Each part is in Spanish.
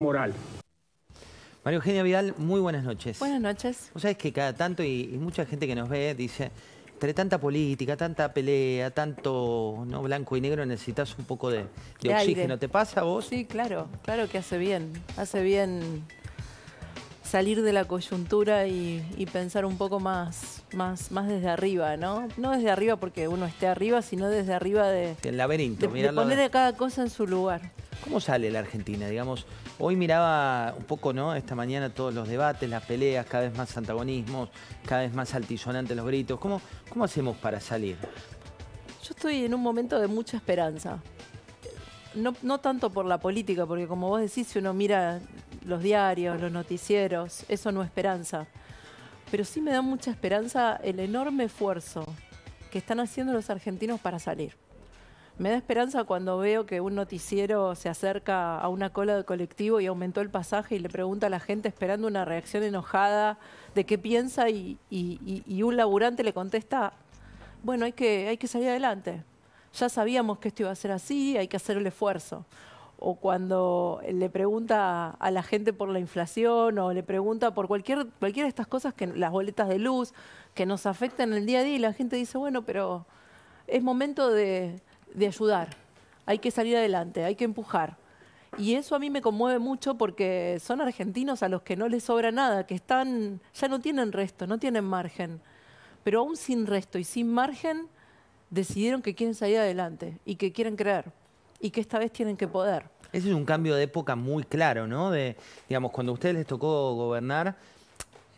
moral. María Eugenia Vidal, muy buenas noches. Buenas noches. Vos sabés que cada tanto, y, mucha gente que nos ve dice, entre tanta política, tanta pelea, tanto no blanco y negro, necesitas un poco de, oxígeno. ¿Te pasa a vos? Sí, claro, claro que hace bien. Hace bien salir de la coyuntura y, pensar un poco más, más, más desde arriba, ¿no? No desde arriba porque uno esté arriba, sino desde arriba de... El laberinto, de, de poner a cada cosa en su lugar. ¿Cómo sale la Argentina? Digamos, hoy miraba un poco, ¿no? Esta mañana todos los debates, las peleas, cada vez más antagonismos, cada vez más altisonantes los gritos. ¿Cómo, cómo hacemos para salir? Yo estoy en un momento de mucha esperanza. No, no tanto por la política, porque como vos decís, si uno mira los diarios, los noticieros, eso no esperanza. Pero sí me da mucha esperanza el enorme esfuerzo que están haciendo los argentinos para salir. Me da esperanza cuando veo que un noticiero se acerca a una cola de colectivo y aumentó el pasaje y le pregunta a la gente esperando una reacción enojada de qué piensa y, un laburante le contesta, bueno, hay que, hay que salir adelante. Ya sabíamos que esto iba a ser así, hay que hacer el esfuerzo o cuando le pregunta a la gente por la inflación o le pregunta por cualquier, cualquiera de estas cosas, que las boletas de luz, que nos afectan el día a día y la gente dice, bueno, pero es momento de, ayudar, hay que salir adelante, hay que empujar. Y eso a mí me conmueve mucho porque son argentinos a los que no les sobra nada, que están, ya no tienen resto, no tienen margen. Pero aún sin resto y sin margen, decidieron que quieren salir adelante y que quieren creer y que esta vez tienen que poder. Ese es un cambio de época muy claro, ¿no? De, digamos, cuando a ustedes les tocó gobernar,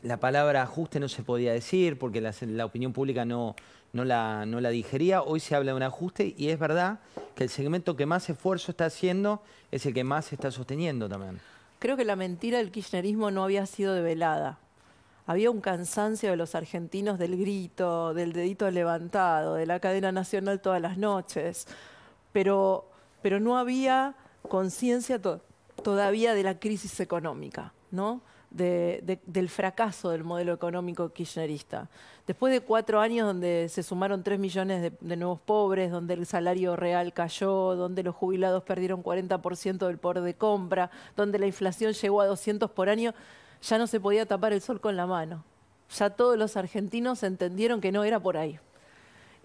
la palabra ajuste no se podía decir porque la, opinión pública no, no, la, no la digería. Hoy se habla de un ajuste y es verdad que el segmento que más esfuerzo está haciendo es el que más se está sosteniendo también. Creo que la mentira del kirchnerismo no había sido develada. Había un cansancio de los argentinos del grito, del dedito levantado, de la cadena nacional todas las noches. Pero pero no había conciencia todavía de la crisis económica, ¿no? del fracaso del modelo económico kirchnerista. Después de cuatro años donde se sumaron tres millones de, de nuevos pobres, donde el salario real cayó, donde los jubilados perdieron 40% del poder de compra, donde la inflación llegó a 200 por año, ya no se podía tapar el sol con la mano. Ya todos los argentinos entendieron que no era por ahí.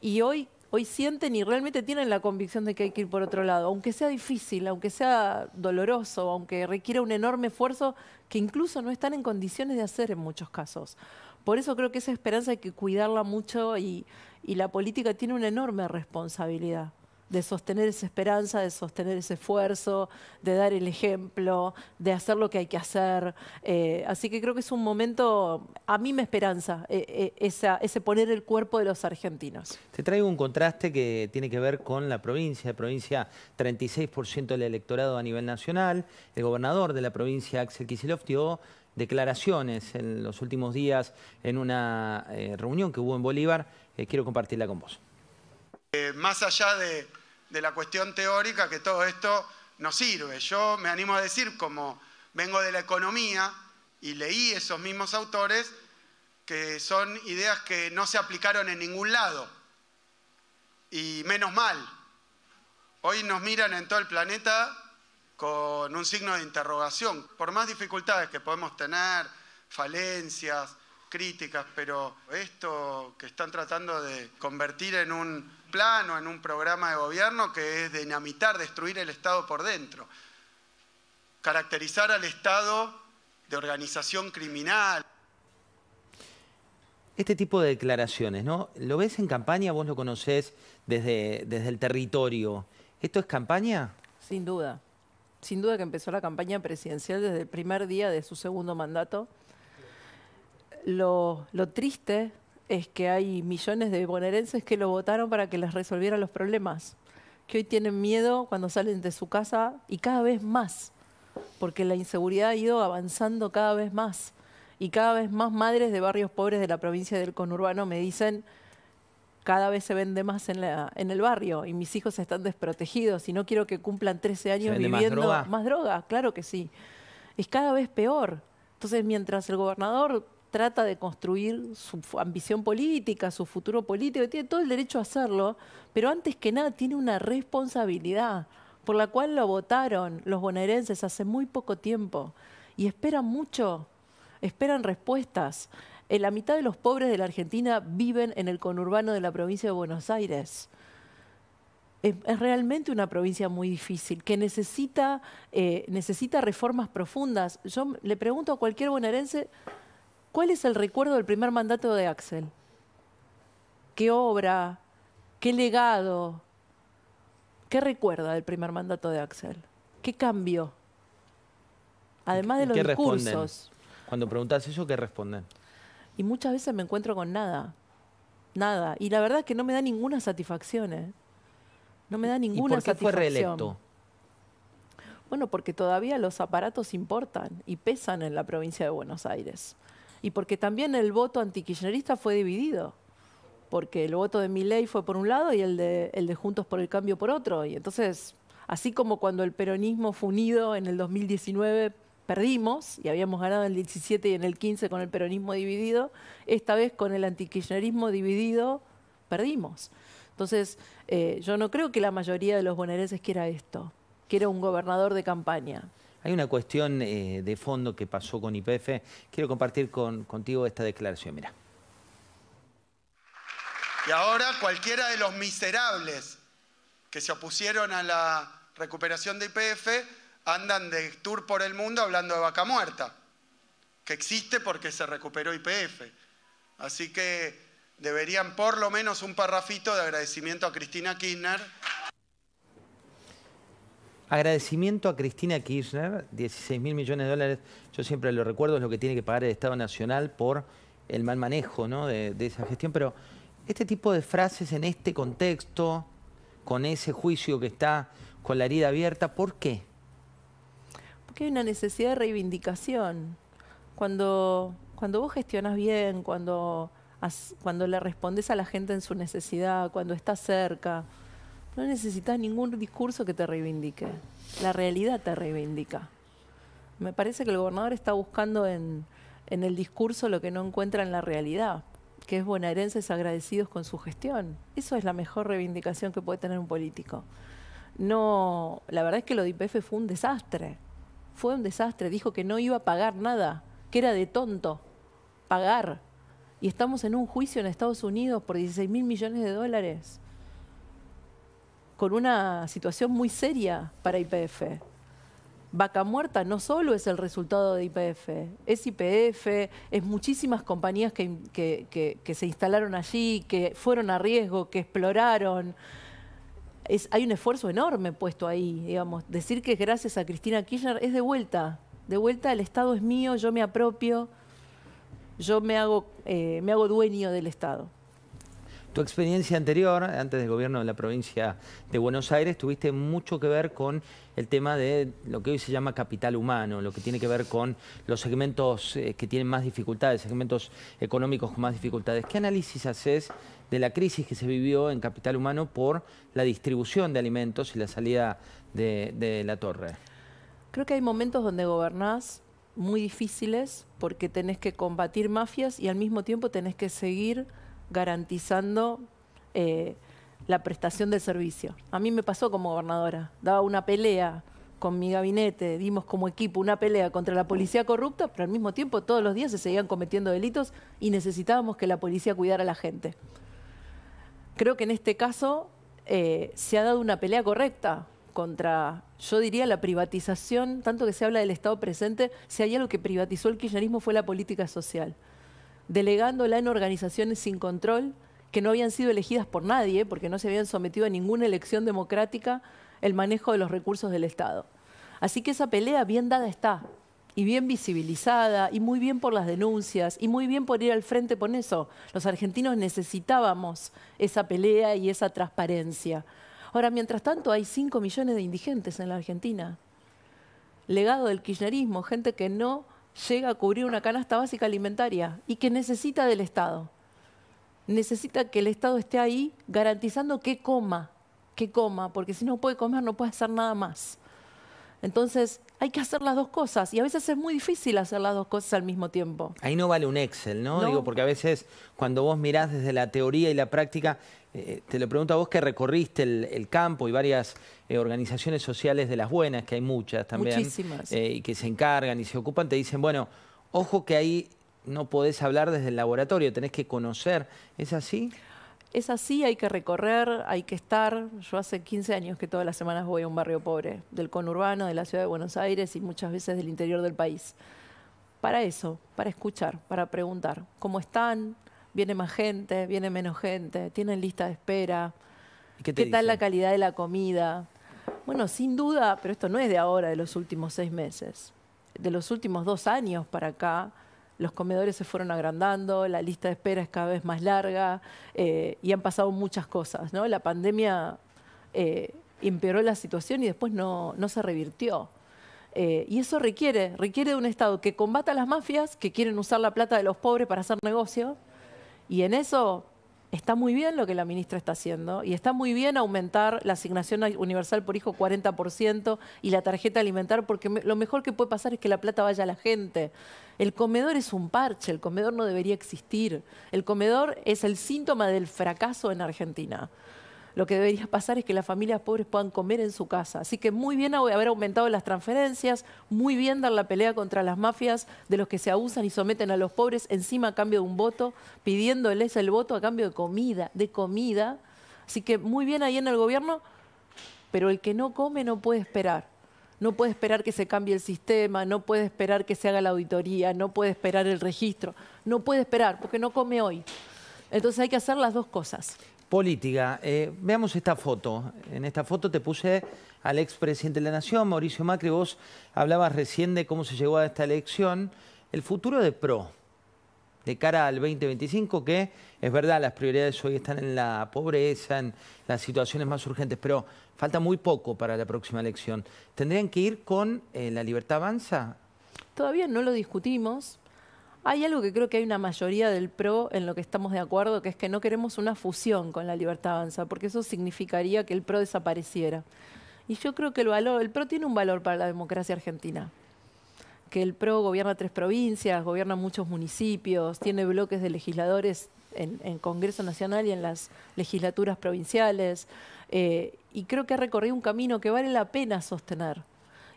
Y hoy hoy sienten y realmente tienen la convicción de que hay que ir por otro lado, aunque sea difícil, aunque sea doloroso, aunque requiera un enorme esfuerzo que incluso no están en condiciones de hacer en muchos casos. Por eso creo que esa esperanza hay que cuidarla mucho y, y la política tiene una enorme responsabilidad de sostener esa esperanza, de sostener ese esfuerzo, de dar el ejemplo, de hacer lo que hay que hacer. Eh, así que creo que es un momento, a mí me esperanza, eh, eh, esa, ese poner el cuerpo de los argentinos. Te traigo un contraste que tiene que ver con la provincia. La provincia, 36% del electorado a nivel nacional. El gobernador de la provincia, Axel Kicillof, dio declaraciones en los últimos días en una reunión que hubo en Bolívar. quiero compartirla con vos. Eh, más allá de, de la cuestión teórica, que todo esto nos sirve. Yo me animo a decir, como vengo de la economía y leí esos mismos autores, que son ideas que no se aplicaron en ningún lado. Y menos mal. Hoy nos miran en todo el planeta con un signo de interrogación. Por más dificultades que podemos tener, falencias, críticas, pero esto que están tratando de convertir en un plano, en un programa de gobierno que es dinamitar, destruir el Estado por dentro. Caracterizar al Estado de organización criminal. Este tipo de declaraciones, ¿no? ¿Lo ves en campaña? Vos lo conocés desde, desde el territorio. ¿Esto es campaña? Sin duda. Sin duda que empezó la campaña presidencial desde el primer día de su segundo mandato. Lo, lo triste es que hay millones de bonaerenses que lo votaron para que les resolviera los problemas, que hoy tienen miedo cuando salen de su casa y cada vez más, porque la inseguridad ha ido avanzando cada vez más y cada vez más madres de barrios pobres de la provincia del conurbano me dicen cada vez se vende más en, el barrio y mis hijos están desprotegidos y no quiero que cumplan 13 años viviendo más droga. más droga, claro que sí. Es cada vez peor. Entonces, mientras el gobernador trata de construir su ambición política, su futuro político, tiene todo el derecho a hacerlo, pero antes que nada tiene una responsabilidad por la cual lo votaron los bonaerenses hace muy poco tiempo y esperan mucho, esperan respuestas. Eh, la mitad de los pobres de la Argentina viven en el conurbano de la provincia de Buenos Aires. Es, realmente una provincia muy difícil, que necesita, eh, necesita reformas profundas. Yo le pregunto a cualquier bonaerense ¿Cuál es el recuerdo del primer mandato de Axel? ¿Qué obra? ¿Qué legado? ¿Qué recuerda del primer mandato de Axel? ¿Qué cambio? Además de los discursos. Cuando preguntas eso, ¿qué responden? Y muchas veces me encuentro con nada. Nada. Y la verdad es que no me da ninguna satisfacción. ¿eh? No me da ninguna ¿Y por qué satisfacción. fue reelecto? Bueno, porque todavía los aparatos importan y pesan en la provincia de Buenos Aires y porque también el voto antikirchnerista fue dividido. Porque el voto de Milei fue por un lado y el de, el de Juntos por el Cambio por otro. Y entonces, así como cuando el peronismo fue unido en el 2019 perdimos y habíamos ganado en el 17 y en el 15 con el peronismo dividido, esta vez con el antikirchnerismo dividido perdimos. Entonces, eh, yo no creo que la mayoría de los bonaerenses quiera esto, quiera un gobernador de campaña. Hay una cuestión eh, de fondo que pasó con IPF. Quiero compartir con, contigo esta declaración. Mira. Y ahora cualquiera de los miserables que se opusieron a la recuperación de IPF andan de tour por el mundo hablando de vaca muerta, que existe porque se recuperó IPF. Así que deberían por lo menos un parrafito de agradecimiento a Cristina Kirchner. Agradecimiento a Cristina Kirchner, 16 mil millones de dólares, yo siempre lo recuerdo, es lo que tiene que pagar el Estado Nacional por el mal manejo de, esa gestión, pero este tipo de frases en este contexto, con ese juicio que está con la herida abierta, ¿por qué? Porque hay una necesidad de reivindicación. Cuando, cuando vos gestionas bien, cuando, cuando le respondes a la gente en su necesidad, cuando estás cerca, no necesitas ningún discurso que te reivindique. La realidad te reivindica. Me parece que el gobernador está buscando en, en el discurso lo que no encuentra en la realidad, que es bonaerenses agradecidos con su gestión. Eso es la mejor reivindicación que puede tener un político. No, la verdad es que lo de IPF fue un desastre. Fue un desastre. Dijo que no iba a pagar nada, que era de tonto pagar. Y estamos en un juicio en Estados Unidos por 16 mil millones de dólares con una situación muy seria para IPF. Vaca Muerta no solo es el resultado de IPF, es IPF, es muchísimas compañías que, se instalaron allí, que fueron a riesgo, que exploraron. hay un esfuerzo enorme puesto ahí, digamos. Decir que gracias a Cristina Kirchner es de vuelta, de vuelta el Estado es mío, yo me apropio, yo me hago, eh, me hago dueño del Estado. Tu experiencia anterior, antes del gobierno de la provincia de Buenos Aires, tuviste mucho que ver con el tema de lo que hoy se llama capital humano, lo que tiene que ver con los segmentos eh, que tienen más dificultades, segmentos económicos con más dificultades. ¿Qué análisis haces de la crisis que se vivió en capital humano por la distribución de alimentos y la salida de, la torre? Creo que hay momentos donde gobernás muy difíciles porque tenés que combatir mafias y al mismo tiempo tenés que seguir garantizando eh, la prestación del servicio. A mí me pasó como gobernadora, daba una pelea con mi gabinete, dimos como equipo una pelea contra la policía corrupta, pero al mismo tiempo todos los días se seguían cometiendo delitos y necesitábamos que la policía cuidara a la gente. Creo que en este caso eh, se ha dado una pelea correcta contra, yo diría, la privatización, tanto que se habla del Estado presente, si hay algo que privatizó el kirchnerismo fue la política social delegándola en organizaciones sin control que no habían sido elegidas por nadie, porque no se habían sometido a ninguna elección democrática, el manejo de los recursos del Estado. Así que esa pelea bien dada está, y bien visibilizada, y muy bien por las denuncias, y muy bien por ir al frente con eso. Los argentinos necesitábamos esa pelea y esa transparencia. Ahora, mientras tanto, hay 5 millones de indigentes en la Argentina. Legado del kirchnerismo, gente que no llega a cubrir una canasta básica alimentaria y que necesita del Estado. Necesita que el Estado esté ahí garantizando que coma, que coma, porque si no puede comer no puede hacer nada más. Entonces, hay que hacer las dos cosas y a veces es muy difícil hacer las dos cosas al mismo tiempo. Ahí no vale un Excel, ¿no? Digo, porque a veces cuando vos mirás desde la teoría y la práctica, eh, te lo pregunto a vos que recorriste el, campo y varias eh, organizaciones sociales de las buenas, que hay muchas también, eh, y que se encargan y se ocupan, te dicen, bueno, ojo que ahí no podés hablar desde el laboratorio, tenés que conocer, ¿es así? es así, hay que recorrer, hay que estar. Yo hace 15 años que todas las semanas voy a un barrio pobre, del conurbano, de la ciudad de Buenos Aires y muchas veces del interior del país. Para eso, para escuchar, para preguntar cómo están, viene más gente, viene menos gente, tienen lista de espera, qué, tal la calidad de la comida. Bueno, sin duda, pero esto no es de ahora, de los últimos seis meses, de los últimos dos años para acá, los comedores se fueron agrandando, la lista de espera es cada vez más larga eh, y han pasado muchas cosas. La pandemia eh, empeoró la situación y después no, se revirtió. Eh, y eso requiere, requiere de un Estado que combata a las mafias que quieren usar la plata de los pobres para hacer negocio. Y en eso Está muy bien lo que la ministra está haciendo y está muy bien aumentar la asignación universal por hijo 40% y la tarjeta alimentar porque lo mejor que puede pasar es que la plata vaya a la gente. El comedor es un parche, el comedor no debería existir. El comedor es el síntoma del fracaso en Argentina lo que debería pasar es que las familias pobres puedan comer en su casa. Así que muy bien haber aumentado las transferencias, muy bien dar la pelea contra las mafias de los que se abusan y someten a los pobres encima a cambio de un voto, pidiéndoles el voto a cambio de comida, de comida. Así que muy bien ahí en el gobierno, pero el que no come no puede esperar. No puede esperar que se cambie el sistema, no puede esperar que se haga la auditoría, no puede esperar el registro, no puede esperar porque no come hoy. Entonces hay que hacer las dos cosas política. Eh, veamos esta foto. En esta foto te puse al expresidente de la Nación, Mauricio Macri. Vos hablabas recién de cómo se llegó a esta elección. El futuro de PRO, de cara al 2025, que es verdad, las prioridades hoy están en la pobreza, en las situaciones más urgentes, pero falta muy poco para la próxima elección. ¿Tendrían que ir con eh, la libertad avanza? Todavía no lo discutimos, hay algo que creo que hay una mayoría del PRO en lo que estamos de acuerdo, que es que no queremos una fusión con la libertad avanza, porque eso significaría que el PRO desapareciera. Y yo creo que el, el PRO tiene un valor para la democracia argentina que el PRO gobierna tres provincias, gobierna muchos municipios, tiene bloques de legisladores en, Congreso Nacional y en las legislaturas provinciales. Eh, y creo que ha recorrido un camino que vale la pena sostener.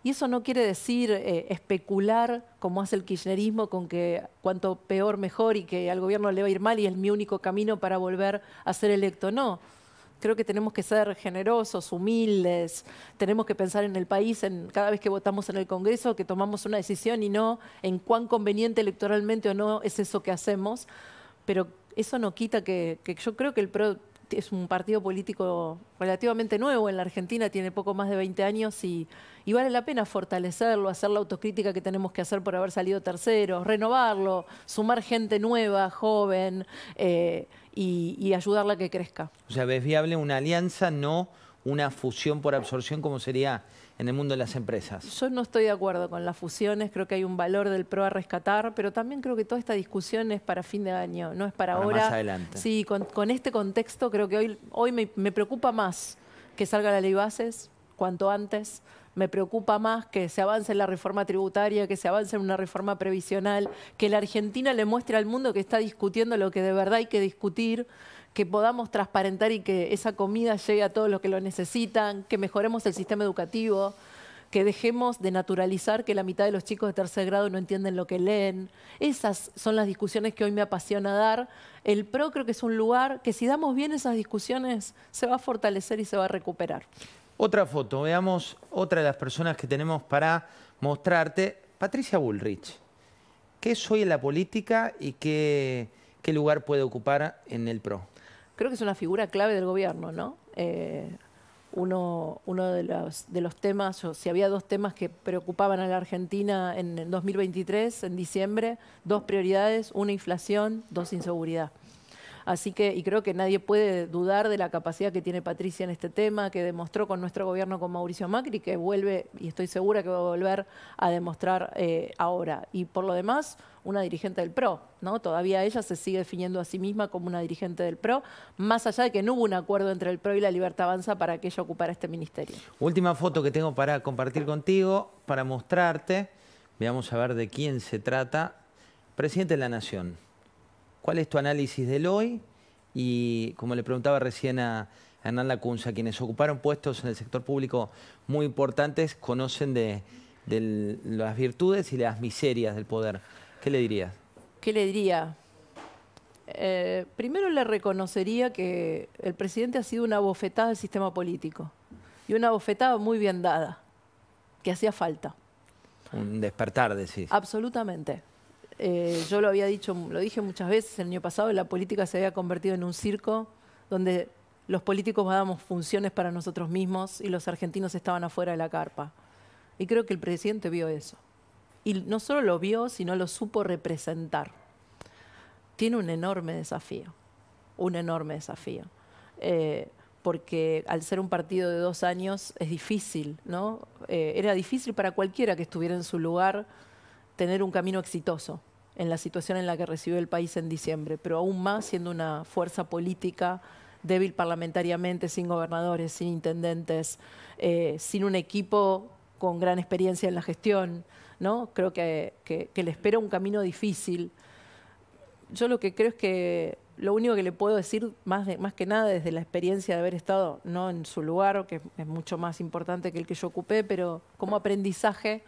Y eso no quiere decir eh, especular, como hace el kirchnerismo, con que cuanto peor mejor y que al gobierno le va a ir mal y es mi único camino para volver a ser electo. No. Creo que tenemos que ser generosos, humildes, tenemos que pensar en el país, en cada vez que votamos en el Congreso, que tomamos una decisión y no en cuán conveniente electoralmente o no es eso que hacemos. Pero eso no quita que, que yo creo que el PRO es un partido político relativamente nuevo en la Argentina, tiene poco más de 20 años y, vale la pena fortalecerlo, hacer la autocrítica que tenemos que hacer por haber salido terceros, renovarlo, sumar gente nueva, joven eh, y, y ayudarla a que crezca. O sea, ves viable una alianza, no una fusión por absorción como sería en el mundo de las empresas. Yo no estoy de acuerdo con las fusiones, creo que hay un valor del PRO a rescatar, pero también creo que toda esta discusión es para fin de año, no es para, ahora. Más adelante. Sí, con, este contexto creo que hoy, hoy me, me preocupa más que salga la ley bases cuanto antes. Me preocupa más que se avance en la reforma tributaria, que se avance en una reforma previsional, que la Argentina le muestre al mundo que está discutiendo lo que de verdad hay que discutir que podamos transparentar y que esa comida llegue a todos los que lo necesitan, que mejoremos el sistema educativo, que dejemos de naturalizar que la mitad de los chicos de tercer grado no entienden lo que leen. Esas son las discusiones que hoy me apasiona dar. El PRO creo que es un lugar que si damos bien esas discusiones se va a fortalecer y se va a recuperar. Otra foto, veamos otra de las personas que tenemos para mostrarte, Patricia Bullrich. ¿Qué soy en la política y qué lugar puede ocupar en el PRO? creo que es una figura clave del gobierno, ¿no? Eh, uno, de, los, temas, o si había dos temas que preocupaban a la Argentina en, en 2023, en diciembre, dos prioridades, una inflación, dos inseguridad. Así que, y creo que nadie puede dudar de la capacidad que tiene Patricia en este tema, que demostró con nuestro gobierno con Mauricio Macri, que vuelve, y estoy segura que va a volver a demostrar eh, ahora. Y por lo demás, una dirigente del PRO, ¿no? Todavía ella se sigue definiendo a sí misma como una dirigente del PRO, más allá de que no hubo un acuerdo entre el PRO y la Libertad Avanza para que ella ocupara este ministerio. Última foto que tengo para compartir contigo, para mostrarte, veamos a ver de quién se trata, presidente de la Nación. ¿Cuál es tu análisis del hoy? Y como le preguntaba recién a Hernán Lacunza, quienes ocuparon puestos en el sector público muy importantes conocen de, las virtudes y las miserias del poder. ¿Qué le dirías? ¿Qué le diría? Eh, primero le reconocería que el presidente ha sido una bofetada del sistema político y una bofetada muy bien dada, que hacía falta. Un despertar, decís. Absolutamente. Eh, yo lo había dicho, lo dije muchas veces el año pasado, la política se había convertido en un circo donde los políticos dábamos funciones para nosotros mismos y los argentinos estaban afuera de la carpa. Y creo que el presidente vio eso. Y no solo lo vio, sino lo supo representar. Tiene un enorme desafío, un enorme desafío. Eh, porque al ser un partido de dos años es difícil, ¿no? Eh, era difícil para cualquiera que estuviera en su lugar tener un camino exitoso en la situación en la que recibió el país en diciembre, pero aún más siendo una fuerza política débil parlamentariamente, sin gobernadores, sin intendentes, eh, sin un equipo con gran experiencia en la gestión, ¿no? Creo que, le espera un camino difícil. Yo lo que creo es que lo único que le puedo decir, más, más que nada desde la experiencia de haber estado no en su lugar, que es mucho más importante que el que yo ocupé, pero como aprendizaje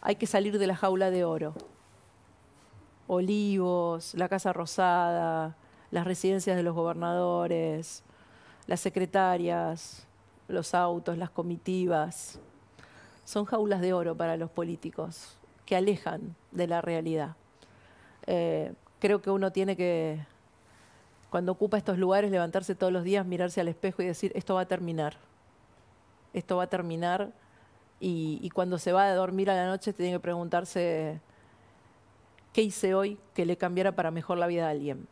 hay que salir de la jaula de oro. Olivos, la Casa Rosada, las residencias de los gobernadores, las secretarias, los autos, las comitivas. Son jaulas de oro para los políticos que alejan de la realidad. Eh, creo que uno tiene que, cuando ocupa estos lugares, levantarse todos los días, mirarse al espejo y decir, esto va a terminar. Esto va a terminar. Y, y cuando se va a dormir a la noche, tiene que preguntarse qué hice hoy que le cambiara para mejor la vida a alguien.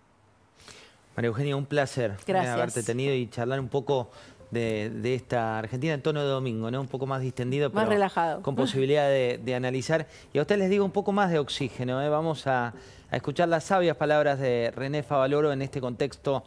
María Eugenia, un placer eh, Gracias. haberte tenido y charlar un poco de, esta Argentina en tono de domingo, ¿no? Un poco más distendido, pero relajado. con posibilidad de, analizar. Y a ustedes les digo un poco más de oxígeno, ¿eh? Vamos a escuchar las sabias palabras de René Favaloro en este contexto